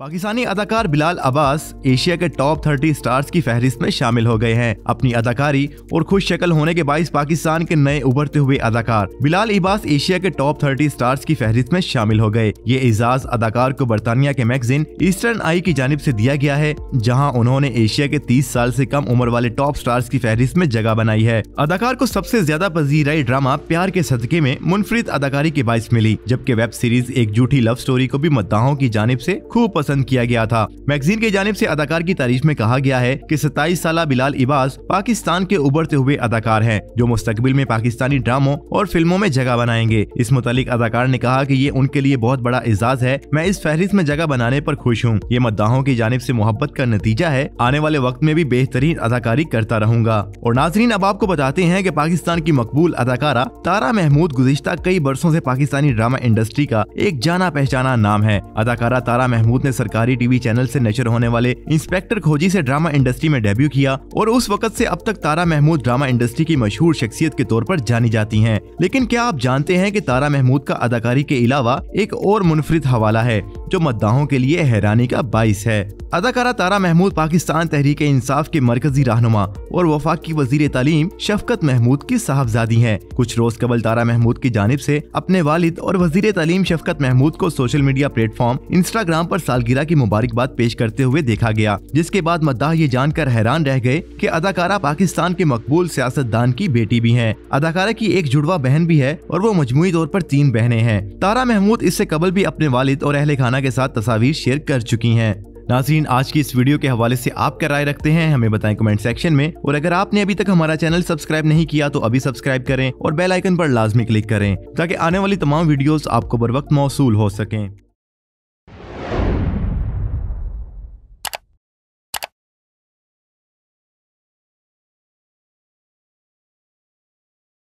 पाकिस्तानी अदाकार बिलाल अब्बास एशिया के top 30 stars की फहरिस्त में शामिल हो गए हैं अपनी अदाकारी और खुश शक्ल होने के बायस पाकिस्तान के नए उभरते हुए अदाकार बिलाल अब्बास एशिया के टॉप 30 स्टार्स की फहरिस्त में शामिल हो गए ये एजाज अदाकार को बरतानिया के मैगजीन ईस्टर्न आई की जानब ऐसी दिया गया है जहाँ उन्होंने एशिया के तीस साल ऐसी कम उम्र वाले टॉप स्टार्स की फहरिस्त में जगह बनाई है अदाकार को सबसे ज्यादा पजीराई ड्रामा प्यार के सदके में मुनफरद अदाकारी के बायस मिली जबकि वेब सीरीज एक जूठी लव स्टोरी को भी मद्दाहों की जानब ऐसी खूब पसंद किया गया था मैगजीन की जानब ऐसी अदाकार की तारीफ में कहा गया है की सताईस साल बिलाल इबास पाकिस्तान के उभरते हुए अदाकार है जो मुस्तबिल में पाकिस्तानी ड्रामों और फिल्मों में जगह बनाएंगे इस मुतालिक अदाकार ने कहा की ये उनके लिए बहुत बड़ा एजाज है मैं इस फहरिस्त में जगह बनाने आरोप खुश हूँ ये मद्दाहों की जानब ऐसी मोहब्बत का नतीजा है आने वाले वक्त में भी बेहतरीन अदाकारी करता रहूंगा और नाजरीन अब आपको बताते हैं की पाकिस्तान की मकबूल अदाकारा तारा महमूद गुजश्ता कई बरसों ऐसी पाकिस्तानी ड्रामा इंडस्ट्री का एक जाना पहचाना नाम है अदाकारा तारा महमूद ने सरकारी टीवी चैनल से नशर होने वाले इंस्पेक्टर खोजी से ड्रामा इंडस्ट्री में डेब्यू किया और उस वक्त से अब तक तारा महमूद ड्रामा इंडस्ट्री की मशहूर शख्सियत के तौर पर जानी जाती हैं लेकिन क्या आप जानते हैं कि तारा महमूद का अदाकारी के अलावा एक और मुनफरद हवाला है जो मद्दाहों के लिए हैरानी का बाइस है अदाकारा तारा महमूद पाकिस्तान तहरीक इंसाफ के मरकजी रहनुमा और वफाक की वजीर तालीम शफकत महमूद की साहबजादी हैं। कुछ रोज कबल तारा महमूद की जानब से अपने वालिद और वजीर तालीम शफकत महमूद को सोशल मीडिया प्लेटफॉर्म इंस्टाग्राम पर सालगिरह की मुबारकबाद पेश करते हुए देखा गया जिसके बाद मद्दाह ये जानकर हैरान रह गए की अदाकारा पाकिस्तान के मकबूल सियासतदान की बेटी भी है अदाकारा की एक जुड़वा बहन भी है और वो मजमुई तौर पर तीन बहने हैं तारा महमूद इससे कबल भी अपने वालिद और अहले खाना खाना के साथ तस्वीर शेयर कर चुकी हैं नाजरीन आज की इस वीडियो के हवाले से आप क्या राय रखते हैं हमें बताएं कमेंट सेक्शन में और अगर आपने अभी तक हमारा चैनल सब्सक्राइब नहीं किया तो अभी सब्सक्राइब करें और बेल आइकन पर लाजमी क्लिक करें ताकि आने वाली तमाम वीडियोस आपको बर वक्त मौसू हो सकें